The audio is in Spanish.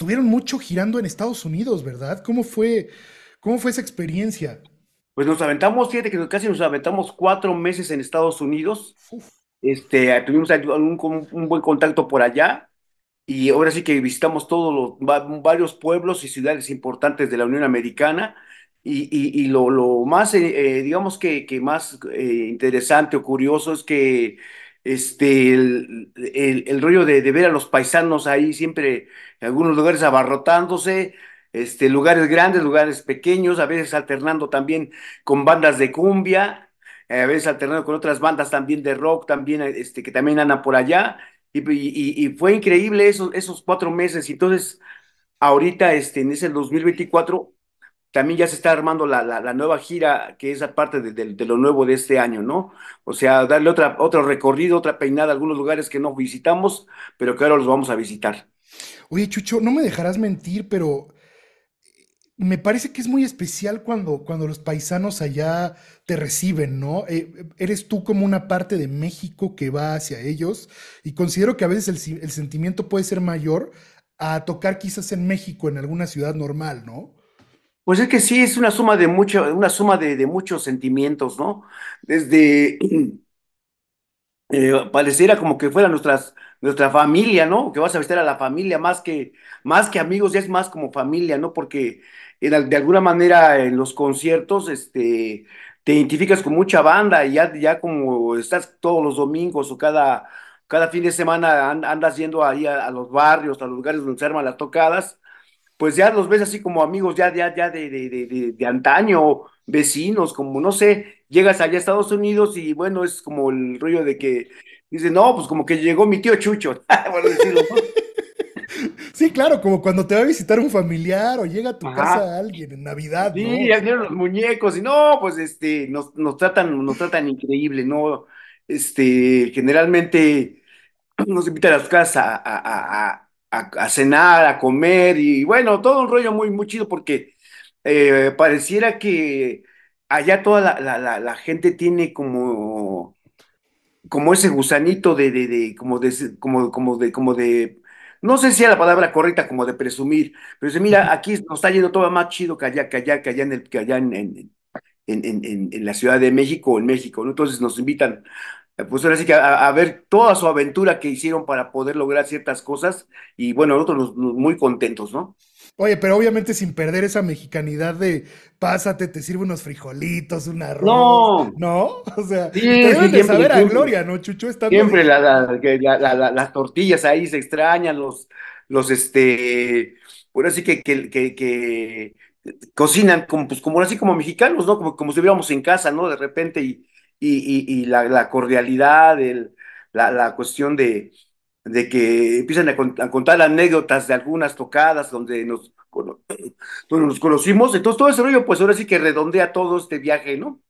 estuvieron mucho girando en Estados Unidos, ¿verdad? ¿Cómo fue, cómo fue esa experiencia? Pues nos aventamos, fíjate que casi nos aventamos cuatro meses en Estados Unidos. Este, tuvimos un, buen contacto por allá. Y ahora sí que visitamos todos los varios pueblos y ciudades importantes de la Unión Americana. Y, lo, lo, más, eh, eh, digamos que, que más eh, interesante o curioso es que este, el, el, rollo de, ver a los paisanos ahí siempre en algunos lugares abarrotándose, este, lugares grandes, lugares pequeños, a veces alternando también con bandas de cumbia, a veces alternando con otras bandas también de rock, también, este, que también andan por allá, y, fue increíble esos, esos cuatro meses, y entonces ahorita, este, en ese 2024, también ya se está armando la, nueva gira, que es aparte de, lo nuevo de este año, ¿no? O sea, darle otra, otro recorrido, otra peinada a algunos lugares que no visitamos, pero que ahora los vamos a visitar. Oye, Chucho, no me dejarás mentir, pero me parece que es muy especial cuando, cuando los paisanos allá te reciben, ¿no? Eh, eres tú como una parte de México que va hacia ellos y considero que a veces el, el sentimiento puede ser mayor a tocar quizás en México, en alguna ciudad normal, ¿no? Pues es que sí, es una suma de mucho, una suma de, muchos sentimientos, ¿no? Desde eh, pareciera como que fuera nuestras, nuestra familia, ¿no? Que vas a visitar a la familia más que, más que amigos, ya es más como familia, ¿no? Porque de alguna manera en los conciertos, este, te identificas con mucha banda y ya, como estás todos los domingos o cada, cada fin de semana andas yendo ahí a, a los barrios, a los lugares donde se arman las tocadas pues ya los ves así como amigos ya, de, de, de, de, antaño, vecinos, como no sé, llegas allá a Estados Unidos y bueno, es como el rollo de que dice, no, pues como que llegó mi tío Chucho. Sí, claro, como cuando te va a visitar un familiar o llega a tu casa alguien en Navidad. Sí, ¿no? ya vieron los muñecos y no, pues este, nos, tratan, nos tratan increíble, ¿no? Este, generalmente nos invitan a las casas a a, cenar, a comer y bueno, todo un rollo muy, muy chido porque eh, pareciera que allá toda la, la, la, gente tiene como, como ese gusanito de, de, como de, como, de, como de, no sé si es la palabra correcta, como de presumir, pero dice, mira, aquí nos está yendo todo más chido que allá, que allá, que allá en en, la Ciudad de México o en México, Entonces nos invitan eh, pues ahora sí que a, ver toda su aventura que hicieron para poder lograr ciertas cosas y bueno, nosotros muy contentos, ¿no? Oye, pero obviamente sin perder esa mexicanidad de pásate, te sirve unos frijolitos, un arroz. No, o sea, te de saber a gloria, ¿no, Chucho? Está siempre las tortillas ahí se extrañan, los, los este, bueno, así que, que, que, cocinan como, pues, como así como mexicanos, ¿no? Como, como si viéramos en casa, ¿no? De repente y y, la, cordialidad, el, la, cuestión de, de que empiezan a, contar anécdotas de algunas tocadas donde nos, donde nos conocimos. Entonces todo ese rollo, pues ahora sí que redondea todo este viaje, ¿no?